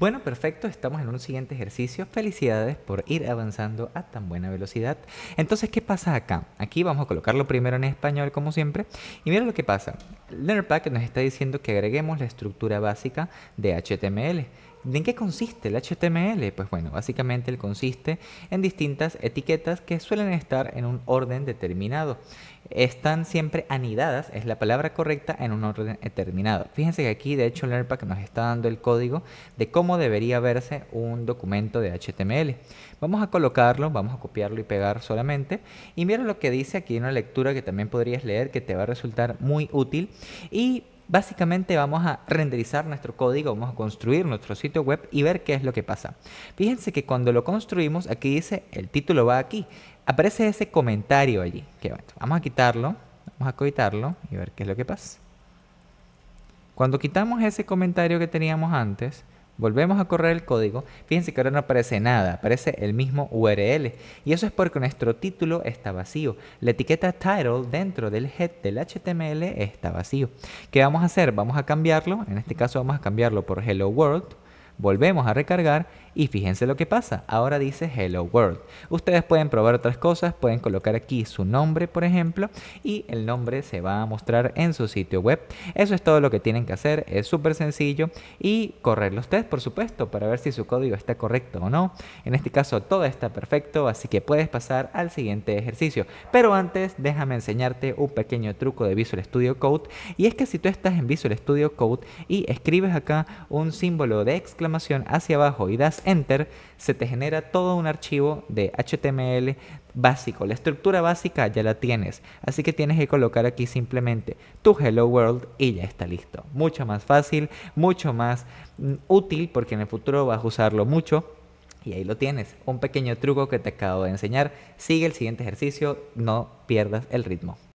Bueno, perfecto, estamos en un siguiente ejercicio. Felicidades por ir avanzando a tan buena velocidad. Entonces, ¿qué pasa acá? Aquí vamos a colocarlo primero en español, como siempre. Y mira lo que pasa. Learnpack nos está diciendo que agreguemos la estructura básica de HTML. ¿De qué consiste el HTML? Pues bueno, básicamente él consiste en distintas etiquetas que suelen estar en un orden determinado. Están siempre anidadas, es la palabra correcta, en un orden determinado. Fíjense que aquí, de hecho, que nos está dando el código de cómo debería verse un documento de HTML. Vamos a colocarlo, vamos a copiarlo y pegar solamente. Y mira lo que dice aquí, en una lectura que también podrías leer que te va a resultar muy útil. Y Básicamente vamos a renderizar nuestro código, vamos a construir nuestro sitio web y ver qué es lo que pasa. Fíjense que cuando lo construimos, aquí dice, el título va aquí. Aparece ese comentario allí. vamos a quitarlo, vamos a quitarlo y ver qué es lo que pasa. Cuando quitamos ese comentario que teníamos antes, Volvemos a correr el código. Fíjense que ahora no aparece nada, aparece el mismo URL. Y eso es porque nuestro título está vacío. La etiqueta title dentro del head del HTML está vacío. ¿Qué vamos a hacer? Vamos a cambiarlo. En este caso vamos a cambiarlo por Hello World. Volvemos a recargar y fíjense lo que pasa, ahora dice Hello World. Ustedes pueden probar otras cosas, pueden colocar aquí su nombre, por ejemplo, y el nombre se va a mostrar en su sitio web. Eso es todo lo que tienen que hacer, es súper sencillo y correrlo ustedes por supuesto, para ver si su código está correcto o no. En este caso todo está perfecto, así que puedes pasar al siguiente ejercicio. Pero antes, déjame enseñarte un pequeño truco de Visual Studio Code, y es que si tú estás en Visual Studio Code y escribes acá un símbolo de exclamación hacia abajo y das enter, se te genera todo un archivo de HTML básico. La estructura básica ya la tienes, así que tienes que colocar aquí simplemente tu Hello World y ya está listo. Mucho más fácil, mucho más mm, útil porque en el futuro vas a usarlo mucho. Y ahí lo tienes, un pequeño truco que te acabo de enseñar. Sigue el siguiente ejercicio, no pierdas el ritmo.